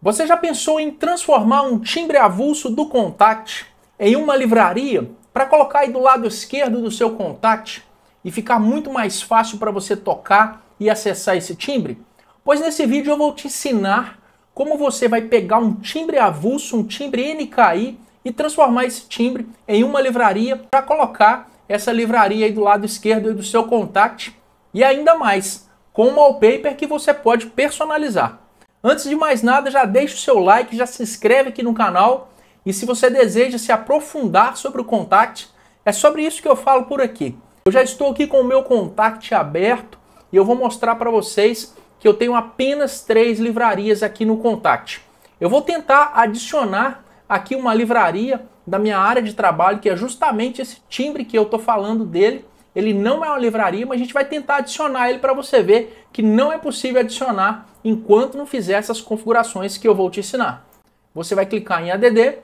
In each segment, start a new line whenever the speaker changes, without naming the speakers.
Você já pensou em transformar um timbre avulso do Contact em uma livraria para colocar aí do lado esquerdo do seu Contact e ficar muito mais fácil para você tocar e acessar esse timbre? Pois nesse vídeo eu vou te ensinar como você vai pegar um timbre avulso, um timbre NKI e transformar esse timbre em uma livraria para colocar essa livraria aí do lado esquerdo do seu Contact e ainda mais com um wallpaper que você pode personalizar. Antes de mais nada, já deixa o seu like, já se inscreve aqui no canal e se você deseja se aprofundar sobre o Contact, é sobre isso que eu falo por aqui. Eu já estou aqui com o meu Contact aberto e eu vou mostrar para vocês que eu tenho apenas três livrarias aqui no Contact. Eu vou tentar adicionar aqui uma livraria da minha área de trabalho, que é justamente esse timbre que eu estou falando dele. Ele não é uma livraria, mas a gente vai tentar adicionar ele para você ver que não é possível adicionar enquanto não fizer essas configurações que eu vou te ensinar. Você vai clicar em ADD,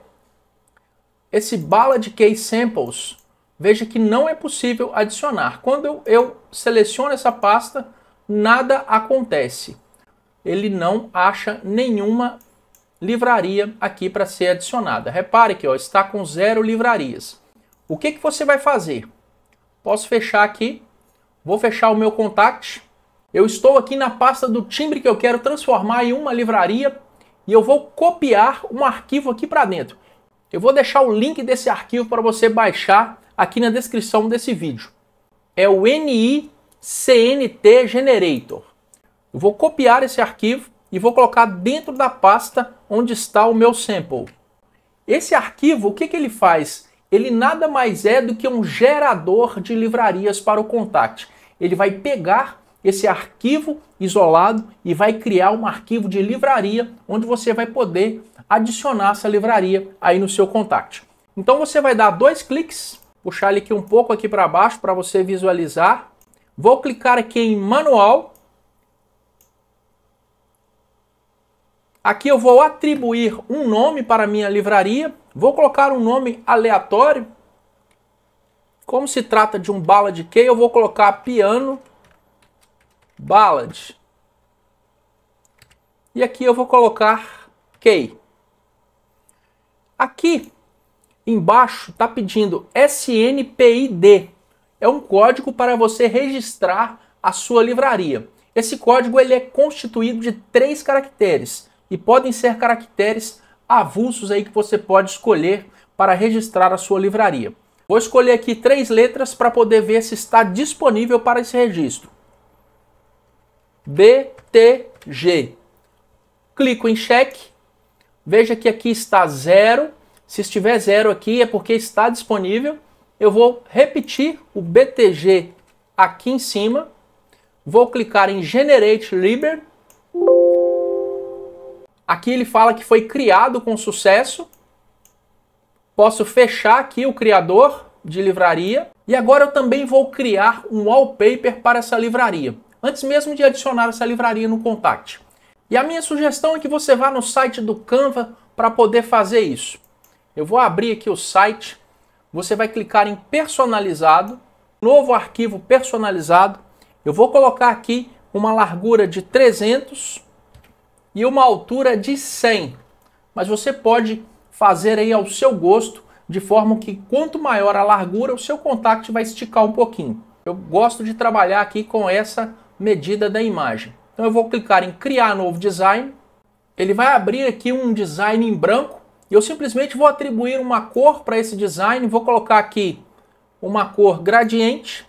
esse bala de case samples, veja que não é possível adicionar. Quando eu, seleciono essa pasta, nada acontece. Ele não acha nenhuma livraria aqui para ser adicionada. Repare que ó, está com zero livrarias. O que, que você vai fazer? Posso fechar aqui, vou fechar o meu contact, eu estou aqui na pasta do timbre que eu quero transformar em uma livraria e eu vou copiar um arquivo aqui para dentro. Eu vou deixar o link desse arquivo para você baixar aqui na descrição desse vídeo. É o NICNT Generator. Eu vou copiar esse arquivo e vou colocar dentro da pasta onde está o meu sample. Esse arquivo, o que, que ele faz? Ele nada mais é do que um gerador de livrarias para o Contact. Ele vai pegar esse arquivo isolado e vai criar um arquivo de livraria onde você vai poder adicionar essa livraria aí no seu contact. Então você vai dar dois cliques, puxar ele aqui um pouco aqui para baixo para você visualizar. Vou clicar aqui em manual. Aqui eu vou atribuir um nome para minha livraria. Vou colocar um nome aleatório. Como se trata de um bala de que, eu vou colocar piano ballad. E aqui eu vou colocar key. Aqui embaixo está pedindo SNPID. É um código para você registrar a sua livraria. Esse código ele é constituído de três caracteres e podem ser caracteres avulsos aí que você pode escolher para registrar a sua livraria. Vou escolher aqui três letras para poder ver se está disponível para esse registro. BTG. Clico em cheque. Veja que aqui está zero. Se estiver zero aqui é porque está disponível. Eu vou repetir o BTG aqui em cima. Vou clicar em Generate Liber. Aqui ele fala que foi criado com sucesso. Posso fechar aqui o criador de livraria. E agora eu também vou criar um wallpaper para essa livraria antes mesmo de adicionar essa livraria no Contact. E a minha sugestão é que você vá no site do Canva para poder fazer isso. Eu vou abrir aqui o site, você vai clicar em personalizado, novo arquivo personalizado. Eu vou colocar aqui uma largura de 300 e uma altura de 100. Mas você pode fazer aí ao seu gosto, de forma que quanto maior a largura, o seu contact vai esticar um pouquinho. Eu gosto de trabalhar aqui com essa medida da imagem. Então eu vou clicar em criar novo design, ele vai abrir aqui um design em branco e eu simplesmente vou atribuir uma cor para esse design, vou colocar aqui uma cor gradiente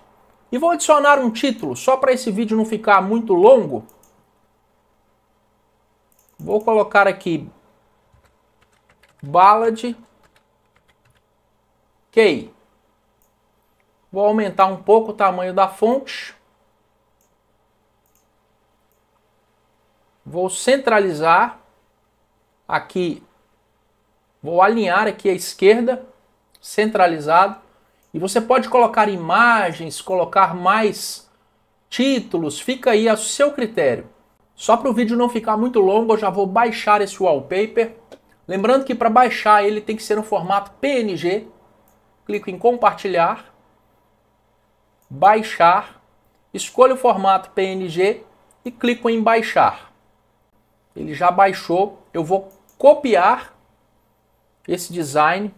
e vou adicionar um título, só para esse vídeo não ficar muito longo. Vou colocar aqui Ballad Key. Vou aumentar um pouco o tamanho da fonte. vou centralizar aqui, vou alinhar aqui a esquerda, centralizado, e você pode colocar imagens, colocar mais títulos, fica aí a seu critério. Só para o vídeo não ficar muito longo, eu já vou baixar esse wallpaper. Lembrando que para baixar ele tem que ser no formato PNG. Clico em compartilhar, baixar, escolho o formato PNG e clico em baixar ele já baixou. Eu vou copiar esse design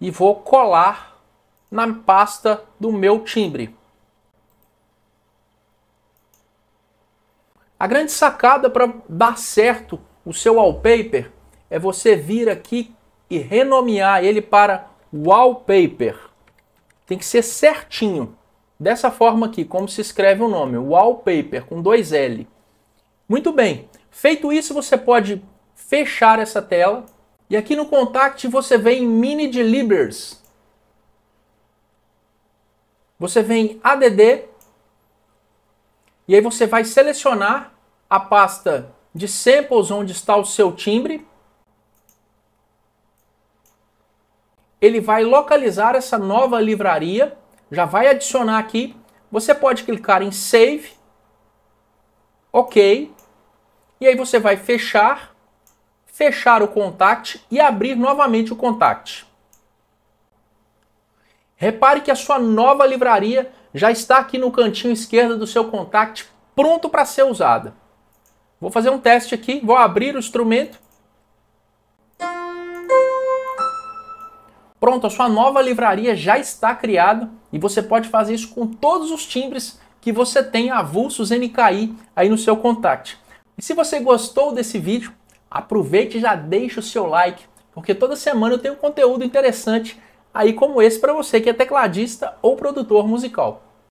e vou colar na pasta do meu timbre. A grande sacada para dar certo o seu wallpaper é você vir aqui e renomear ele para wallpaper. Tem que ser certinho. Dessa forma aqui, como se escreve o nome, wallpaper com dois L. Muito bem, feito isso você pode fechar essa tela e aqui no Contact você vem em Mini Delivers. Você vem ADD e aí você vai selecionar a pasta de samples onde está o seu timbre. Ele vai localizar essa nova livraria, já vai adicionar aqui. Você pode clicar em Save OK. E aí você vai fechar, fechar o contact e abrir novamente o contact. Repare que a sua nova livraria já está aqui no cantinho esquerdo do seu contact, pronto para ser usada. Vou fazer um teste aqui, vou abrir o instrumento. Pronto, a sua nova livraria já está criada e você pode fazer isso com todos os timbres que você tem avulsos NKI aí no seu contact. E se você gostou desse vídeo, aproveite e já deixa o seu like, porque toda semana eu tenho conteúdo interessante aí como esse para você que é tecladista ou produtor musical.